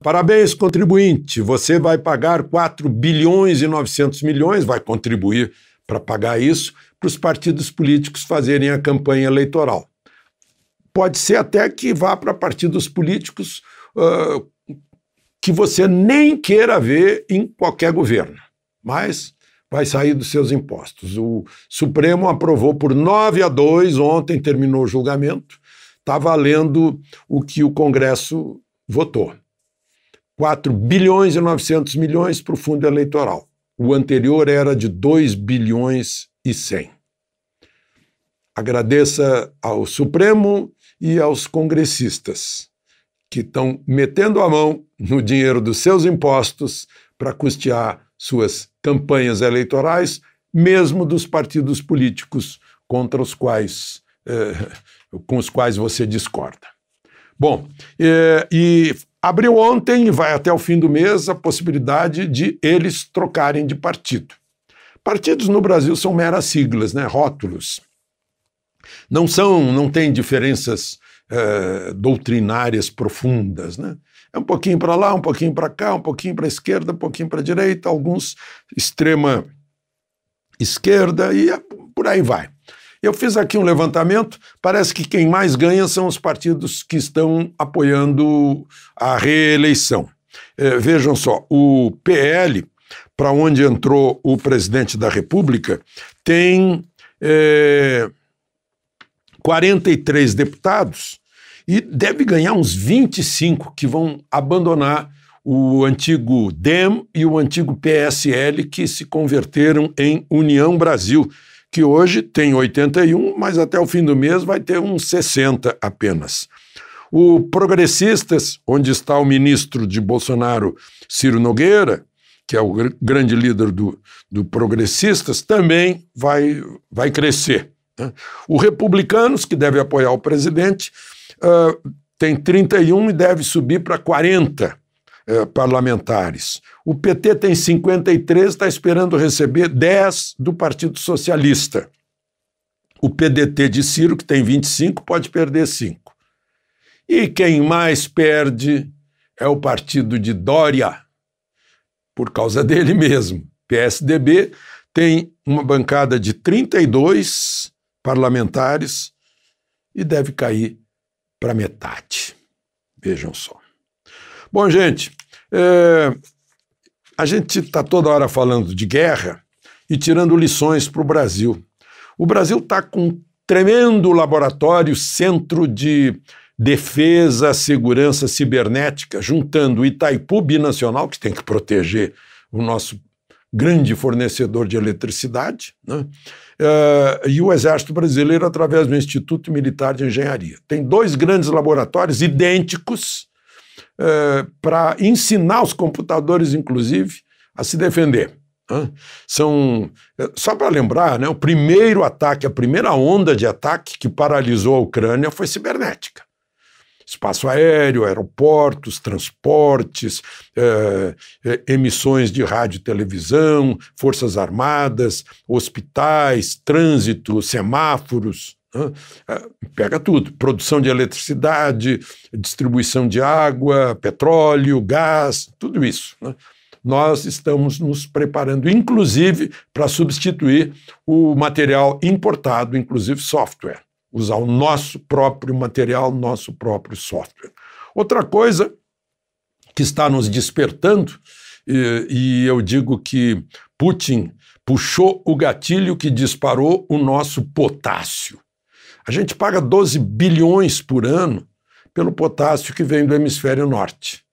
Parabéns, contribuinte. Você vai pagar 4 bilhões e 900 milhões, vai contribuir para pagar isso, para os partidos políticos fazerem a campanha eleitoral. Pode ser até que vá para partidos políticos uh, que você nem queira ver em qualquer governo, mas vai sair dos seus impostos. O Supremo aprovou por 9 a 2, ontem terminou o julgamento, está valendo o que o Congresso votou. 4 bilhões e 900 milhões para o fundo eleitoral. O anterior era de 2 bilhões e 100. Agradeça ao Supremo e aos congressistas que estão metendo a mão no dinheiro dos seus impostos para custear suas campanhas eleitorais, mesmo dos partidos políticos contra os quais, eh, com os quais você discorda. Bom, eh, e abriu ontem, e vai até o fim do mês, a possibilidade de eles trocarem de partido. Partidos no Brasil são meras siglas, né, rótulos. Não são, não têm diferenças eh, doutrinárias profundas, né? É um pouquinho para lá, um pouquinho para cá, um pouquinho para a esquerda, um pouquinho para a direita, alguns extrema esquerda e é por aí vai. Eu fiz aqui um levantamento, parece que quem mais ganha são os partidos que estão apoiando a reeleição. É, vejam só, o PL, para onde entrou o presidente da República, tem é, 43 deputados e deve ganhar uns 25 que vão abandonar o antigo DEM e o antigo PSL, que se converteram em União Brasil, que hoje tem 81, mas até o fim do mês vai ter uns 60 apenas. O Progressistas, onde está o ministro de Bolsonaro, Ciro Nogueira, que é o gr grande líder do, do Progressistas, também vai, vai crescer. Né? O Republicanos, que deve apoiar o presidente, uh, tem 31 e deve subir para 40 uh, eh, parlamentares. O PT tem 53, está esperando receber 10 do Partido Socialista. O PDT de Ciro, que tem 25, pode perder 5. E quem mais perde é o partido de Dória, por causa dele mesmo. PSDB tem uma bancada de 32 parlamentares e deve cair para metade. Vejam só. Bom, gente, é, a gente está toda hora falando de guerra e tirando lições para o Brasil. O Brasil está com um tremendo laboratório, centro de defesa, segurança cibernética, juntando Itaipu Binacional, que tem que proteger o nosso grande fornecedor de eletricidade, né? uh, e o Exército Brasileiro através do Instituto Militar de Engenharia. Tem dois grandes laboratórios idênticos uh, eh, para ensinar os computadores, inclusive, a se defender. Né? São, eh, só para lembrar, né, o primeiro ataque, a primeira onda de ataque que paralisou a Ucrânia foi cibernética espaço aéreo, aeroportos, transportes, eh, eh, emissões de rádio e televisão, forças armadas, hospitais, trânsito, semáforos. Né? Eh, pega tudo: produção de eletricidade, distribuição de água, petróleo, gás, tudo isso. Né? nós estamos nos preparando, inclusive, para substituir o material importado, inclusive software usar o nosso próprio material, nosso próprio software. Outra coisa que está nos despertando, e, e eu digo que Putin puxou o gatilho que disparou o nosso potássio. A gente paga 12 bilhões por ano pelo potássio que vem do hemisfério norte.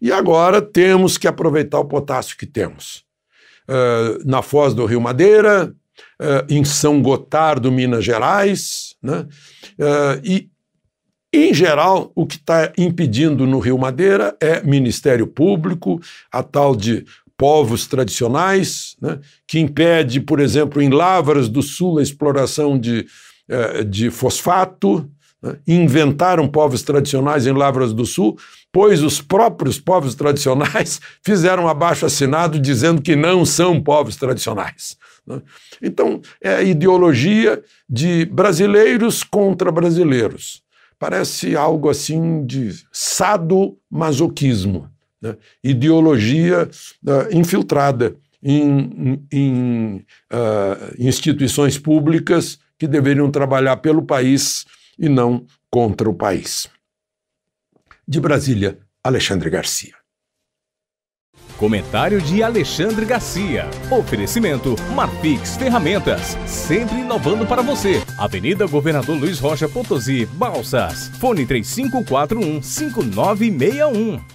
E agora temos que aproveitar o potássio que temos. Uh, na foz do Rio Madeira, uh, em São Gotardo, Minas Gerais, né? Uh, e, em geral, o que está impedindo no Rio Madeira é Ministério Público, a tal de povos tradicionais, né? que impede, por exemplo, em Lavras do Sul, a exploração de, eh, de fosfato, né, inventaram povos tradicionais em Lavras do Sul, pois os próprios povos tradicionais fizeram abaixo assinado dizendo que não são povos tradicionais. Né. Então, é ideologia de brasileiros contra brasileiros. Parece algo assim de sadomasoquismo, né? ideologia uh, infiltrada em, em uh, instituições públicas que deveriam trabalhar pelo país e não contra o país. De Brasília, Alexandre Garcia. Comentário de Alexandre Garcia. Oferecimento Marfix Ferramentas, sempre inovando para você. Avenida Governador Luiz Rocha Potosí, Balsas. Fone 3541 5961.